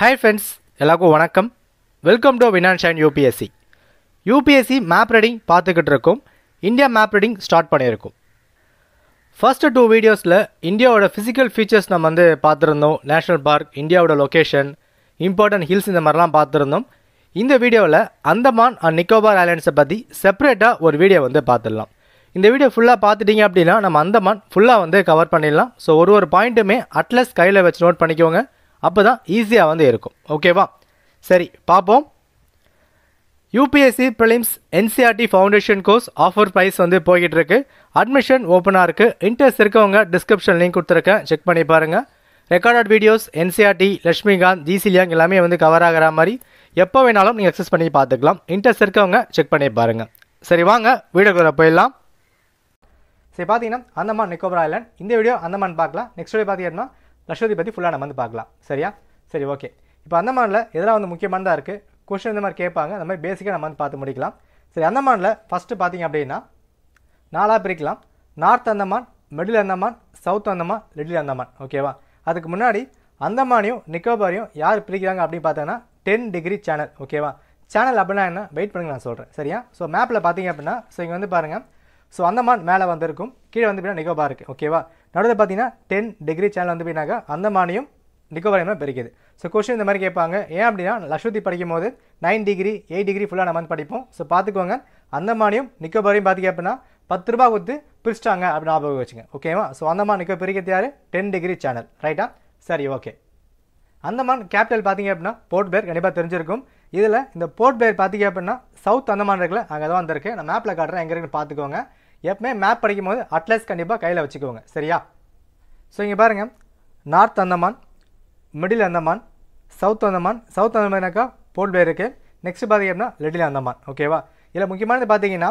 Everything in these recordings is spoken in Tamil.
ஹாய் ஃப்ரெண்ட்ஸ் எல்லாருக்கும் வணக்கம் welcome to win and shine UPSC UPSC map reading பார்த்துக்கிட்டு இருக்கோம் இந்தியா மேப் ரீடிங் ஸ்டார்ட் பண்ணியிருக்கோம் ஃபஸ்ட்டு டூ வீடியோஸில் இந்தியாவோட ஃபிசிக்கல் ஃபீச்சர்ஸ் நம்ம வந்து பார்த்துருந்தோம் நேஷ்னல் பார்க் இந்தியாவோட லொக்கேஷன் இம்பார்ட்டன்ட் ஹில்ஸ் இந்த மாதிரிலாம் பார்த்துருந்தோம் இந்த வீடியோவில் அந்தமான் அண்ட் நிக்கோபார் ஐலாண்ட்ஸை பற்றி செப்பரேட்டாக ஒரு வீடியோ வந்து பார்த்துடலாம் இந்த வீடியோ ஃபுல்லாக பார்த்துட்டிங்க அப்படின்னா நம்ம அந்தமான் ஃபுல்லாக வந்து கவர் பண்ணிடலாம் ஸோ ஒரு ஒரு பாயிண்ட்டுமே அட்லஸ் கையில் வச்சு நோட் பண்ணிக்கோங்க அப்போ தான் ஈஸியாக வந்து இருக்கும் ஓகேவா சரி பார்ப்போம் UPSC prelims NCERT foundation course offer price வந்து போய்கிட்டு இருக்கு அட்மிஷன் ஓப்பனாக இருக்குது இன்ட்ரெஸ்ட் இருக்கவங்க டிஸ்கிரிப்ஷன் லிங்க் கொடுத்துருக்கேன் செக் பண்ணி பாருங்கள் recorded videos NCERT Laxmikanth G C Leong எல்லாமே வந்து கவர் ஆகிற மாதிரி எப்போ வேணாலும் நீங்கள் அக்சஸ் பண்ணி பார்த்துக்கலாம் இன்ட்ரெஸ்ட் இருக்கவங்க செக் பண்ணி பாருங்கள் சரி வாங்க வீடியோக்குள்ளே போயிடலாம் சரி பார்த்தீங்கன்னா அந்தமான் நிக்கோபர் ஐலாண்ட் இந்த வீடியோ அந்தமான் பார்க்கலாம் நெக்ஸ்ட் வீடியோ பார்த்தீங்கன்னா லக்ஷ்வதி பற்றி ஃபுல்லாக நம்ம வந்து பார்க்கலாம் சரியா சரி ஓகே இப்போ அந்தமானில் இதெல்லாம் வந்து முக்கியமானதாக இருக்குது கொஷின் இந்த மாதிரி கேட்பாங்க அந்த மாதிரி பேசிக்காக நம்ம வந்து பார்த்து முடிக்கலாம் சரி அந்தமானில் ஃபஸ்ட்டு பார்த்திங்க அப்படின்னா நாலாக பிரிக்கலாம் north Andaman middle Andaman south Andaman little Andaman ஓகேவா அதுக்கு முன்னாடி அந்தமானையும் நிக்கோபாரையும் யார் பிரிக்கிறாங்க அப்படின்னு பார்த்தோன்னா டென் டிகிரி சேனல் ஓகேவா சேனல் அப்படின்னா என்ன வெயிட் பண்ணுங்க நான் சொல்கிறேன் சரியா ஸோ மேப்பில் பார்த்தீங்க அப்படின்னா ஸோ இங்கே வந்து பாருங்கள் ஸோ அந்தமான் மேலே வந்திருக்கும் கீழே வந்து நிகோபா இருக்குது ஓகேவா நடுவில் பார்த்தீங்கன்னா டென் டிகிரி சேனல் வந்து போயினாக்கா அந்த மானியம் நிக்கோபாரியமாக பெருக்குது ஸோ கொஸ்டின் இந்த மாதிரி கேட்பாங்க ஏன் அப்படின்னா லஷ்வதி படிக்கும் போது நைன் டிகிரி எயிட் டிகிரி ஃபுல்லாக நம்ம வந்து படிப்போம் ஸோ பார்த்துக்கோங்க அந்த மானியம் நிக்கோபாரியும் பார்த்து அப்படின்னா பத்து ரூபா கொடுத்து பிரிச்சிட்டாங்க அப்படின்னு ஞாபகம் வச்சுங்க ஓகேவா ஸோ அந்தமான் நிக்கோ பிரிக்கிறது யார் டென் டிகிரி சேனல் ரைட்டா சரி ஓகே அந்தமான் கேபிட்டல் பார்த்தீங்க அப்படின்னா போர்ட் பேர் கண்டிப்பாக தெரிஞ்சிருக்கும் இதில் இந்த போர்ட் பேர் பார்த்தீங்க அப்படின்னா சவுத் அந்தமான் இருக்குல்ல அங்கே தான் வந்திருக்கு நான் மேப்பில் காட்டுறேன் எங்கே இருக்குன்னு பார்த்துக்கோங்க எப்பவுமே மேப் படிக்கும் போது அட்லஸ் கண்டிப்பாக கையில் வச்சுக்கோங்க சரியா ஸோ இங்கே பாருங்கள் north Andaman middle Andaman south Andaman south அந்தமானாக்கா போர்ட்வே இருக்குது நெக்ஸ்ட் அப்படின்னா லிட்டில் அந்தமான் ஓகேவா இதில் முக்கியமானது பார்த்தீங்கன்னா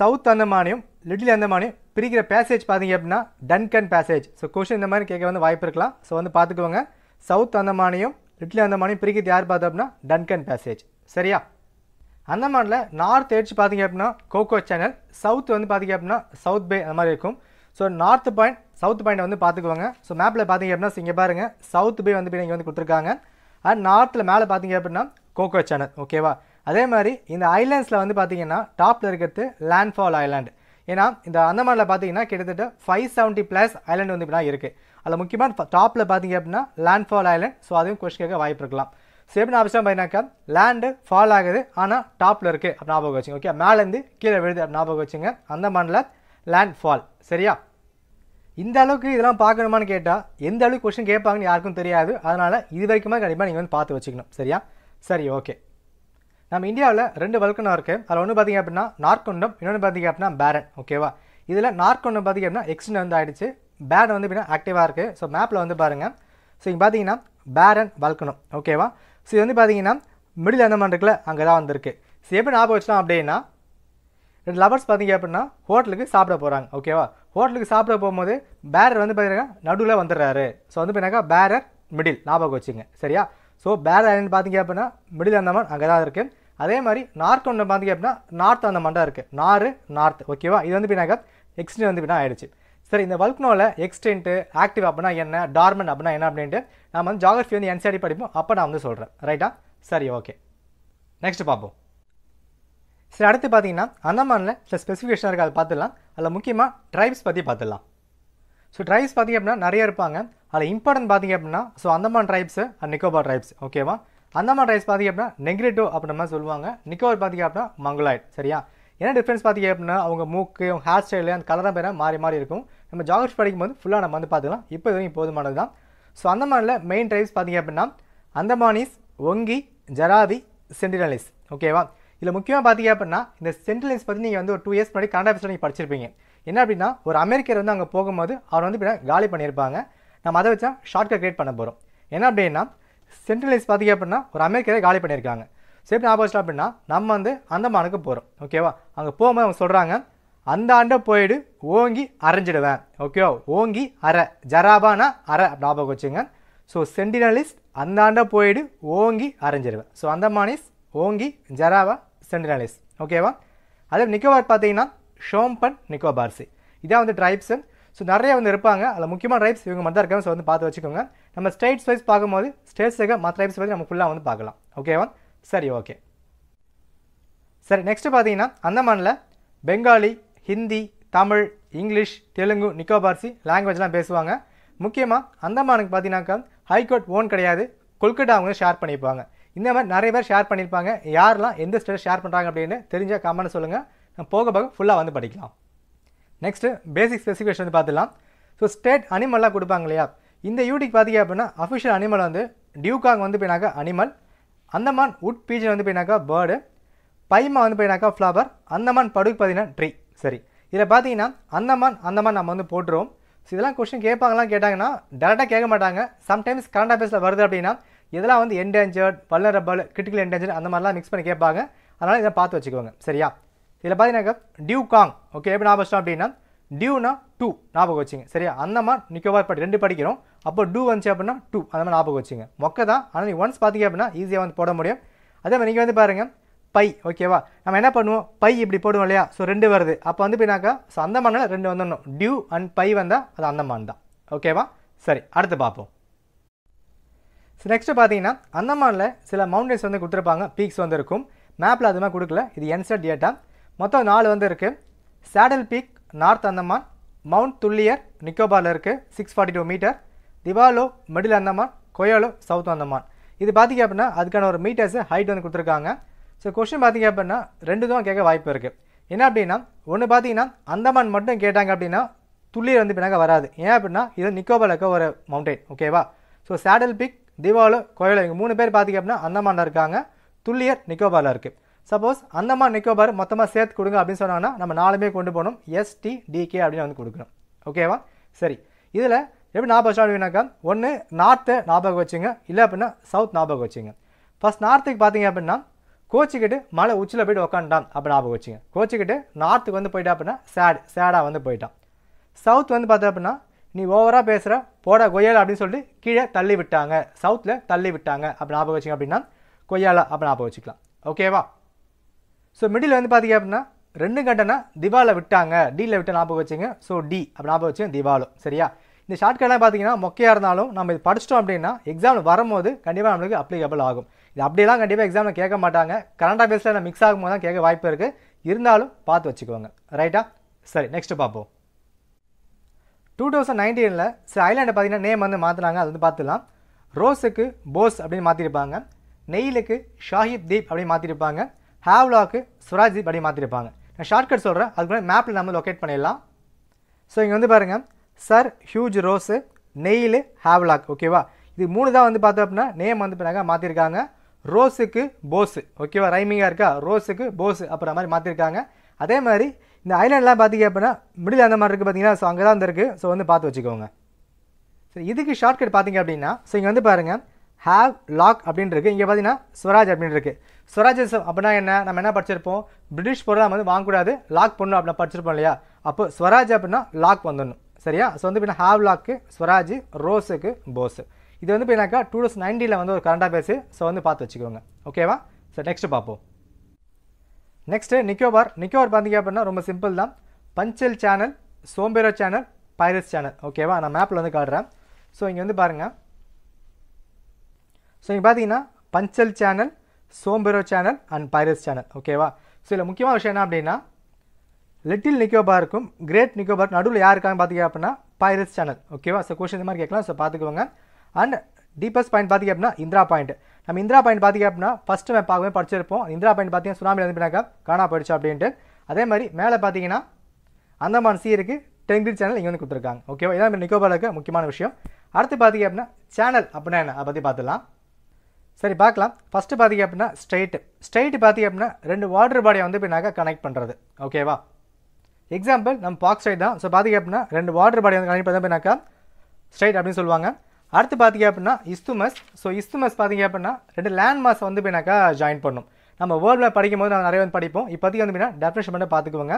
சவுத் அந்தமானையும் லிட்டில் அந்தமானையும் பிரிக்கிற பேசேஜ் பார்த்தீங்க அப்படின்னா டன்கன் பேசேஜ் ஸோ கொஷின் இந்த மாதிரி கேட்க வந்து வாய்ப்பு இருக்கலாம் ஸோ வந்து பார்த்துக்கோங்க சவுத் அந்தமானையும் லிட்டில் அந்தமானையும் பிரிக்கிறது யார் பார்த்தோம் அப்படின்னா டன்கன் பேசேஜ் சரியா அந்தமானில் நார்த் எடுத்து பார்த்திங்க அப்படின்னா கோகோ சேனல் சவுத் வந்து பார்த்திங்க அப்படின்னா சவுத் பே அந்த மாதிரி இருக்கும் so north point south point வந்து பார்த்துக்குவாங்க ஸோ மேப்பில் பார்த்திங்க அப்படின்னா இங்கே பாருங்கள் சவுத் பே வந்து இங்கே வந்து கொடுத்துருக்காங்க அண்ட் நார்த்தில் மேலே பார்த்திங்க அப்படின்னா கோகோ சேனல் ஓகேவா அதே மாதிரி இந்த ஐலாண்ட்ஸில் வந்து பார்த்திங்கன்னா டாப்பில் இருக்கிறது லேண்ட்ஃபால் ஐலாண்டு ஏன்னா இந்த அந்தமானில் பார்த்தீங்கன்னா கிட்டத்தட்ட ஃபைவ் செவன்ட்டி ப்ளஸ் ஐலாண்ட் வந்து இப்படிலாம் இருக்குது அதில் முக்கியமாக டாப்பில் பார்த்தீங்க அப்படின்னா லேண்ட்ஃபால் ஐலாண்ட் ஸோ அதுவும் கொஸ்டினுக்காக வாய்ப்பு இருக்கலாம் ஸோ ஆப்ஷன் பார்த்தீங்கன்னாக்கா லேண்டு ஃபால் ஆகுது ஆனால் டாப்பில் இருக்குது அப்படி ஞாபகம் வச்சுங்க ஓகே மேலேருந்து கீழே விழுது அப்படி ஞாபகம் வச்சுங்க அந்த மண்ணில் லேண்ட் ஃபால் சரியா இந்த அளவுக்கு இதெல்லாம் பார்க்கணுமான்னு கேட்டால் எந்த அளவுக்கு கொஷின் கேட்பாங்கன்னு யாருக்கும் தெரியாது அதனால் இது வரைக்குமே கண்டிப்பாக நீங்கள் வந்து பார்த்து வச்சுக்கணும் சரியா சரி ஓகே நம்ம இந்தியாவில் ரெண்டு வல்கனம் இருக்குது அதில் ஒன்று பார்த்திங்க அப்படின்னா நார்கொண்டம் இன்னொன்று பார்த்திங்க அப்படின்னா பேரன் ஓகேவா இதில் நார்கொண்டம் பார்த்திங்க அப்படின்னா எக்ஸ்டன் வந்து ஆகிடுச்சு பேரன் வந்து அப்படின்னா ஆக்டிவாக இருக்குது ஸோ மேப்பில் வந்து பாருங்கள் ஸோ இங்கே பார்த்தீங்கன்னா பேரன் வல்கனம் ஓகேவா ஸோ இது வந்து பார்த்தீங்கன்னா மிடில் அந்தமான் இருக்குல்ல அங்கே தான் வந்திருக்கு ஸோ எப்படி ஞாபகம் வச்சுலாம் அப்படின்னா ரெண்டு லவர்ஸ் பார்த்தீங்க அப்படின்னா ஹோட்டலுக்கு சாப்பிட போகிறாங்க ஓகேவா ஹோட்டலுக்கு சாப்பிட போகும்போது பேரர் வந்து பார்த்தீங்கன்னா நடுவில் வந்துடுறாரு ஸோ வந்து பார்த்தீங்கன்னா பேரர் மிடில் ஞாபகம் வச்சுங்க சரியா ஸோ பேரர் ஐலண்ட் பார்த்தீங்க அப்படின்னா மிடில் அந்தமான் அங்கே தான் இருக்குது அதே மாதிரி நார்த் ஒன்று பார்த்தீங்க அப்படின்னா நார்த் அந்தமான் தான் இருக்குது நார் நார்த் ஓகேவா இது வந்து பின்னாக்கா எக்ஸ்டெண்ட் வந்து பின்னா ஆயிடுச்சு சரி இந்த வல்க்னோவில் எக்ஸ்டென்ட்டு ஆக்டிவ் அப்படின்னா என்ன டார்மன் அப்படின்னா என்ன அப்படின்ட்டு நம்ம வந்து ஜாகிரஃபி வந்து என்சிஆர்டி படிப்போம் அப்போ நான் வந்து சொல்கிறேன் ரைட்டா சரி ஓகே நெக்ஸ்ட் பார்ப்போம் சரி அடுத்து பார்த்தீங்கன்னா அந்தமானில் சில ஸ்பெசிஃபிகேஷன் இருக்குது அதை பார்த்துடலாம் அதில் முக்கியமாக ட்ரைப்ஸ் பற்றி பார்த்துடலாம் ஸோ ட்ரைப்ஸ் பார்த்திங்க அப்படின்னா நிறைய இருப்பாங்க அதில் இம்பார்ட்டன்ட் பார்த்திங்க அப்படின்னா so Andaman tribes and Nicobar tribes ஓகேவா அந்தமான் ட்ரைப்ஸ் பார்த்திங்க அப்படின்னா நெக்ரிட்டோ அப்படின்ற மாதிரி சொல்லுவாங்க நிக்கோபார் பார்த்திங்க அப்படின்னா மங்கலாய்ட் சரியா என்ன டிஃப்ரென்ஸ் பார்த்திங்க அப்படின்னா அவங்க மூக்கு அவங்க ஹேர் ஸ்டைலு அந்த கலர் தான் பேராக மாறி மாறி இருக்கும் நம்ம ஜாகிரஃபி படிக்கும்போது ஃபுல்லாக நம்ம வந்து பார்த்துக்கலாம் இப்போ வரைக்கும் போதுமானது தான் ஸோ அந்தமானில் மெயின் ட்ரைப்ஸ் பார்த்தீங்க அப்படின்னா அந்தமானிஸ் ஒங்கி ஜராவி சென்டினலிஸ் ஓகேவா இதில் முக்கியமாக பார்த்தீங்க அப்படின்னா இந்த சென்ட்ரலைஸ் பற்றி நீங்கள் வந்து ஒரு டூ இயர்ஸ் முன்னாடி கனடா நீங்கள் படிச்சிருப்பீங்க என்ன அப்படின்னா ஒரு அமெரிக்கர் வந்து அங்கே போகும்போது அவர் வந்து இப்படி காலி பண்ணியிருப்பாங்க நம்ம அதை வச்சா ஷார்ட்கட் கிரியேட் பண்ண போகிறோம் என்ன அப்படின்னா சென்ட்ரலைஸ் பார்த்தீங்க அப்படின்னா ஒரு அமெரிக்கரை காலி பண்ணியிருக்காங்க சரி ஆப்போசிட் அப்படின்னா நம்ம வந்து அந்தமானுக்கு போகிறோம் ஓகேவா அங்கே போகும்போது அவங்க சொல்கிறாங்க அந்த ஆண்டை போயிடு ஓங்கி அரைஞ்சிடுவேன் ஓகே ஓங்கி அரை ஜராபானா அரை ஞாபகம் வச்சுங்க ஸோ சென்டினலிஸ்ட் அந்த ஆண்டை போயிடு ஓங்கி அரைஞ்சிடுவேன் ஸோ அந்த மானிஸ் ஓங்கி ஜராவா சென்டினலிஸ்ட் ஓகேவா அதே நிக்கோபார் பார்த்தீங்கன்னா ஷோம்பன் நிக்கோபார்ஸு இதான் வந்து ட்ரைப்ஸு ஸோ நிறைய வந்து இருப்பாங்க அதில் முக்கியமாக ட்ரைப்ஸ் இவங்க மட்டும் இருக்காங்க ஸோ வந்து பார்த்து வச்சுக்கோங்க நம்ம ஸ்டேட்ஸ் வைஸ் பார்க்கும்போது ஸ்டேட்ஸ் இருக்க மற்ற ட்ரைப்ஸ் பற்றி நம்ம ஃபுல்லாக வந்து பார்க்கலாம் ஓகேவா சரி ஓகே சரி நெக்ஸ்ட்டு பார்த்தீங்கன்னா அந்தமானில் பெங்காலி ஹிந்தி தமிழ் இங்கிலீஷ் தெலுங்கு நிக்கோபார்சி லாங்குவேஜ்லாம் பேசுவாங்க முக்கியமாக அந்தமானுக்கு பார்த்தீங்கன்னாக்கா ஹைகோர்ட் ஓன் கிடையாது கொல்கட்டா அவங்க ஷேர் பண்ணியிருப்பாங்க இந்த மாதிரி நிறைய பேர் ஷேர் பண்ணியிருப்பாங்க யாரெல்லாம் எந்த ஸ்டேட் ஷேர் பண்ணுறாங்க அப்படின்னு தெரிஞ்சால் காமன் சொல்லுங்கள் நம்ம போக போக ஃபுல்லாக வந்து படிக்கலாம் நெக்ஸ்ட்டு பேசிக் ஸ்பெசிஃபிகேஷன் வந்து பார்த்துலாம் ஸோ ஸ்டேட் அனிமல்லாம் கொடுப்பாங்க இல்லையா இந்த யூடிக்கு பார்த்தீங்க அப்படின்னா அஃபிஷியல் அனிமல் வந்து டியூகாங் வந்து போயினாக்கா அனிமல் அந்தமான் உட் பீஜன் வந்து போயினாக்கா பேர்டு பைமா வந்து போயினாக்கா ஃப்ளவர் அந்தமான் படுக்கு பார்த்தீங்கன்னா ட்ரீ சரி இதில் பார்த்தீங்கன்னா அந்தமான் அந்தமான் நம்ம வந்து போட்டுருவோம் ஸோ இதெல்லாம் கொஸ்டின் கேட்பாங்களாம் கேட்டாங்கன்னா டேரெக்டாக கேட்க மாட்டாங்க சம்டைம்ஸ் கரண்ட் அஃபேர்ஸில் வருது அப்படின்னா இதெல்லாம் வந்து என்டேஞ்சர்ட் பல்லரபல் கிரிட்டிக்கல் என்டேஞ்சர் அந்த மாதிரிலாம் மிக்ஸ் பண்ணி கேட்பாங்க அதனால் இதை பார்த்து வச்சுக்கோங்க சரியா இதில் பார்த்தீங்கன்னாக்கா டியூ காங் ஓகே எப்படி ஞாபகம் அப்படின்னா டியூனா டூ ஞாபகம் வச்சுங்க சரியா அந்த மாதிரி நிக்கோபார் படி ரெண்டு படிக்கிறோம் அப்போ டூ வந்துச்சு அப்படின்னா டூ அந்த மாதிரி ஞாபகம் வச்சுங்க மொக்க தான் ஆனால் நீங்கள் ஒன்ஸ் பார்த்தீங்க அப்படின்னா ஈஸியாக வந்து போட முடியும் அதே மாதிரி நீங்கள் வந்து பாருங்கள் பை ஓகேவா நம்ம என்ன பண்ணுவோம் பை இப்படி போடுவோம் இல்லையா ஸோ ரெண்டு வருது அப்போ வந்து பின்னாக்கா ஸோ அந்தமானில் ரெண்டு வந்துடணும் டியூ அண்ட் பை வந்தால் அது அந்தமான் தான் ஓகேவா சரி அடுத்து பார்ப்போம் ஸோ நெக்ஸ்ட்டு பார்த்தீங்கன்னா அந்தமானில் சில மவுண்டன்ஸ் வந்து கொடுத்துருப்பாங்க பீக்ஸ் வந்து இருக்கும் மேப்பில் அதுமே கொடுக்கல இது என்செட் டேட்டா மொத்தம் நாலு வந்து இருக்குது Saddle Peak north Andaman Mount Thuillier நிக்கோபாரில் இருக்குது six forty two meter Diavolo middle Andaman கொயாலோ சவுத் அந்தமான் இது பார்த்திங்க அப்படின்னா அதுக்கான ஒரு மீட்டர்ஸ் ஹைட் வந்து கொடுத்துருக்காங்க ஸோ கொஷின் பார்த்தீங்க அப்படின்னா ரெண்டு தான் கேட்க வாய்ப்பு இருக்குது என்ன அப்படின்னா ஒன்று பார்த்தீங்கன்னா அந்தமான் மட்டும் கேட்டாங்க அப்படின்னா துள்ளியில் வந்து பின்னாங்க வராது ஏன் அப்படின்னா இது நிக்கோபலக்க இருக்க ஒரு மவுண்டெயின் ஓகேவா ஸோ சேடல் பிக் தீபாவளி கோயில் இவங்க மூணு பேர் பார்த்தீங்க அப்படின்னா அந்தமானில் இருக்காங்க துள்ளியர் நிக்கோபாரில் இருக்குது சப்போஸ் அந்தமான் நிக்கோபார் மொத்தமாக சேர்த்து கொடுங்க அப்படின்னு சொன்னாங்கன்னா நம்ம நாலுமே கொண்டு போகணும் எஸ்டி டிகே அப்படின்னு வந்து கொடுக்கணும் ஓகேவா சரி இதில் எப்படி ஞாபகம் வச்சோம் அப்படின்னாக்கா ஒன்று நார்த்து ஞாபகம் வச்சுங்க இல்லை அப்படின்னா சவுத் ஞாபகம் வச்சுங்க ஃபஸ்ட் நார்த்துக்கு பார்த்தீங்க அப்படின்னா கோச்சிக்கிட்டு மலை உச்சியில் போய்ட்டு உக்காண்டான் அப்படி ஞாபகம் வச்சுங்க கோச்சிக்கிட்டு நார்த்துக்கு வந்து போயிட்டா அப்படின்னா சேட் சேடாக வந்து போயிட்டான் சவுத் வந்து பார்த்தா அப்படின்னா நீ ஓவராக பேசுகிற போட கொய்யாலை அப்படின்னு சொல்லிட்டு கீழே தள்ளி விட்டாங்க சவுத்தில் தள்ளி விட்டாங்க அப்படி ஞாபகம் வச்சுங்க அப்படின்னா கொய்யாலை அப்படி ஞாபகம் வச்சுக்கலாம் ஓகேவா ஸோ மிடில் வந்து பார்த்தீங்க அப்படின்னா ரெண்டு கண்டனா திவாலை விட்டாங்க டீலில் விட்டு ஞாபகம் வச்சுங்க ஸோ டி அப்படி ஞாபகம் வச்சுங்க திவாலும் சரியா இந்த ஷார்ட்கட்லாம் பார்த்தீங்கன்னா மொக்கையாக இருந்தாலும் நம்ம இது படிச்சிட்டோம் அப்படின்னா எக்ஸாம் வரும்போது கண்டிப்பாக நம்மளுக்கு அப்ளிகபிள் ஆகும் இது அப்படியெல்லாம் கண்டிப்பாக எக்ஸாமில் கேட்க மாட்டாங்க கரண்ட் அஃபேர்ஸில் நான் மிக்ஸ் ஆகும்போது தான் கேட்க வாய்ப்பு இருக்குது இருந்தாலும் பார்த்து வச்சுக்கோங்க ரைட்டா சரி நெக்ஸ்ட்டு பார்ப்போம் டூ தௌசண்ட் நைன்டீனில் சில ஐலாண்டை பார்த்தீங்கன்னா நேம் வந்து மாற்றினாங்க அது வந்து பார்த்துலாம் ரோஸுக்கு போஸ் அப்படின்னு மாற்றிருப்பாங்க நெய்லுக்கு ஷாஹிப் தீப் அப்படின்னு மாற்றிருப்பாங்க ஹேவ்லாக்கு சுராஜ் தீப் அப்படின்னு மாற்றிருப்பாங்க நான் ஷார்ட்கட் சொல்கிறேன் அதுக்கு மேப்பில் நம்ம லொக்கேட் பண்ணிடலாம் ஸோ இங்கே வந்து பாருங்கள் sir Hugh Rose Neil Havelock ஓகேவா இது மூணு தான் வந்து பார்த்தோம் அப்படின்னா நேம் வந்து பின்னாங்க மாற்றிருக்காங்க ரோஸுக்கு போஸு ஓகேவா ரைமிங்காக இருக்கா ரோஸுக்கு போஸு அப்புறம் மாதிரி மாற்றிருக்காங்க அதே மாதிரி இந்த ஐலாண்ட்லாம் பார்த்தீங்க அப்படின்னா மிடில் அந்த மாதிரி இருக்குது பார்த்தீங்கன்னா ஸோ அங்கே தான் வந்துருக்கு ஸோ வந்து பார்த்து வச்சுக்கோங்க ஸோ இதுக்கு ஷார்ட்கட் பார்த்தீங்க அப்படின்னா ஸோ இங்கே வந்து பாருங்கள் ஹாவ் லாக் அப்படின்றது இங்கே பார்த்தீங்கன்னா ஸ்வராஜ் அப்படின்னு இருக்குது ஸ்வராஜ் அப்படின்னா என்ன நம்ம என்ன படிச்சிருப்போம் பிரிட்டிஷ் பொருள் நம்ம வந்து வாங்கக்கூடாது லாக் பண்ணணும் அப்படின்னா படிச்சிருப்போம் இல்லையா அப்போ ஸ்வராஜ் அப்படின்னா லாக் வந்துடணும் சரியா ஸோ வந்து பின்னா ஹாவ் லாக்கு ஸ்வராஜ் ரோஸுக்கு போஸு இது வந்து பார்த்தீங்கன்னாக்கா டூ தௌசண்ட் நைன்ட்டியில் வந்து ஒரு கரண்ட் அஃபேர்ஸு ஸோ வந்து பார்த்து வச்சுக்கோங்க ஓகேவா சார் நெக்ஸ்ட்டு பார்ப்போம் நெக்ஸ்ட்டு நிக்கோபார் நிக்கோபார் பார்த்தீங்க அப்படின்னா ரொம்ப சிம்பிள் தான் பஞ்சல் சேனல் சோம்பேரோ சேனல் பைரஸ் சேனல் ஓகேவா நான் மேப்பில் வந்து காட்டுறேன் ஸோ இங்கே வந்து பாருங்கள் ஸோ இங்கே பார்த்தீங்கன்னா பஞ்சல் சேனல் சோம்பேரோ சேனல் அண்ட் பைரஸ் சேனல் ஓகேவா ஸோ இதில் முக்கியமான விஷயம் என்ன அப்படின்னா லிட்டில் நிக்கோபாருக்கும் கிரேட் நிக்கோபார் நடுவில் யாருக்காங்க இருக்காங்க பார்த்தீங்க அப்படின்னா பைரஸ் சேனல் ஓகேவா ஸோ கொஸ்டின் இந்த மாதிரி கேட்கலாம் ஸோ பார்த்துக்கோங்க அண்ட் டீப்பஸ்ட் பாயிண்ட் பார்த்திங்க அப்படின்னா இந்திரா பாயிண்ட் நம்ம இந்திரா பாயிண்ட் பார்த்திங்க அப்படின்னா ஃபஸ்ட்டு மேப் பார்க்கவே படிச்சிருப்போம் இந்திரா பாயிண்ட் பார்த்தீங்கன்னா சுனாமியில் இருந்து காணா போயிடுச்சு அப்படின்ட்டு அதே மாதிரி மேலே பார்த்தீங்கன்னா அந்தமான் சி இருக்குது டென்கிரி சேனல் இங்கே வந்து கொடுத்துருக்காங்க ஓகேவா இதான் நிக்கோபாரில் இருக்க முக்கியமான விஷயம் அடுத்து பார்த்திங்க அப்படின்னா சேனல் அப்படின்னா என்ன அதை பற்றி பார்த்துலாம் சரி பார்க்கலாம் ஃபஸ்ட்டு பார்த்திங்க அப்படின்னா ஸ்ட்ரெயிட்டு ஸ்ட்ரெயிட் பார்த்திங்க அப்படின்னா ரெண்டு வாட்டர் பாடியை வந்து இப்படினாக்கா கனெக்ட் பண்ணுறது ஓகேவா எக்ஸாம்பிள் நம்ம பாக் ஸ்ட்ரைட் தான் ஸோ பார்த்திங்க அப்படின்னா ரெண்டு வாட்டர் பாடியை வந்து கனெக்ட் பண்ணாக்கா ஸ்ட்ரைட் அப்படின்னு சொல்லுவாங்க அடுத்து பார்த்தீங்க அப்படின்னா இஸ்துமஸ் ஸோ இஸ்துமஸ் பார்த்தீங்க அப்படின்னா ரெண்டு லேண்ட் மாஸை வந்து பின்னாக்கா ஜாயின் பண்ணும் நம்ம வேர்ல்டில் படிக்கும் போது நம்ம நிறைய வந்து படிப்போம் இப்போதைக்கு வந்து பின்னா டெஃபினேஷன் பண்ணி பார்த்துக்குவோங்க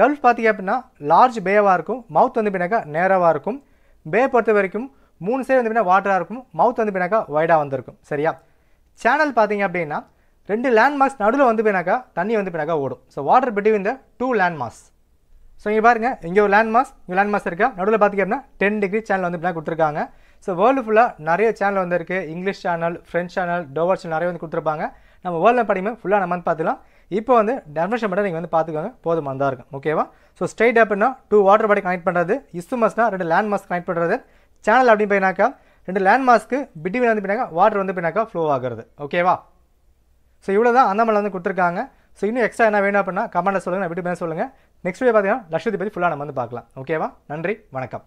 கல்ஃப் பார்த்தீங்க அப்படின்னா லார்ஜ் பேவாக இருக்கும் மவுத் வந்து பின்னாக்கா நேராகவாக இருக்கும் பே பொறுத்த வரைக்கும் மூணு சைடு வந்து பின்னா வாட்டராக இருக்கும் மவுத் வந்து பின்னாக்கா வைடாக வந்திருக்கும் சரியா சேனல் பார்த்தீங்க அப்படின்னா ரெண்டு லேண்ட் லேண்ட்மார்க்ஸ் நடுவில் வந்து போய்னாக்கா தண்ணி வந்து பின்னாக்கா ஓடும் so water between the two land mass so இங்கே பாருங்கள் இங்கே ஒரு லேண்ட் லேண்ட்மார்க்ஸ் இங்கே லேண்ட் மாஸ் இருக்கா நடுவில் பார்த்திங்க அப்படின்னா டென் டிகிரி சேனல் வந்து இப்படிலாம் கொடுத்துருக்காங்க ஸோ வேர்ல்டு ஃபுல்லாக நிறைய சேனல் வந்துருக்கு English channel French channel Dover channel நிறைய வந்து கொடுத்துருப்பாங்க நம்ம வேர்ல்டு படிமே ஃபுல்லாக நம்ம வந்து பார்த்துக்கலாம் இப்போ வந்து டெஃபினேஷன் மட்டும் நீங்கள் வந்து பார்த்துக்கோங்க போதும் தான் இருக்கும் ஓகேவா ஸோ ஸ்ட்ரைட் அப்னா டூ வாட்டர் பாடி கனெக்ட் பண்ணுறது இஸ்து மஸ்னா ரெண்டு லேண்ட் மாஸ்க் கனெக்ட் பண்ணுறது சேனல் அப்படின்னு போயினாக்கா ரெண்டு லேண்ட் மாஸ்க்கு பிட்வீன் வந்து பின்னாக்கா வாட்டர் வந்து பின்னாக்கா ஃப்ளோ ஆகிறது ஓகேவா ஸோ இவ்வளோ தான் அந்தமலை வந்து கொடுத்துருக்காங்க ஸோ இன்னும் எக்ஸ்ட்ரா என்ன வேணும் அப்படின்னா கமெண்ட்டில் சொல்லுங்கள் நான் விட்டு பேச சொல்லுங்கள் நெக்ஸ்ட் வீடியோ பார்த்தீங்கன்னா லட்சத்தி பற்றி ஃபுல்லாக நம்ம வந்து பார்க்கலாம் ஓகேவா நன்றி வணக்கம்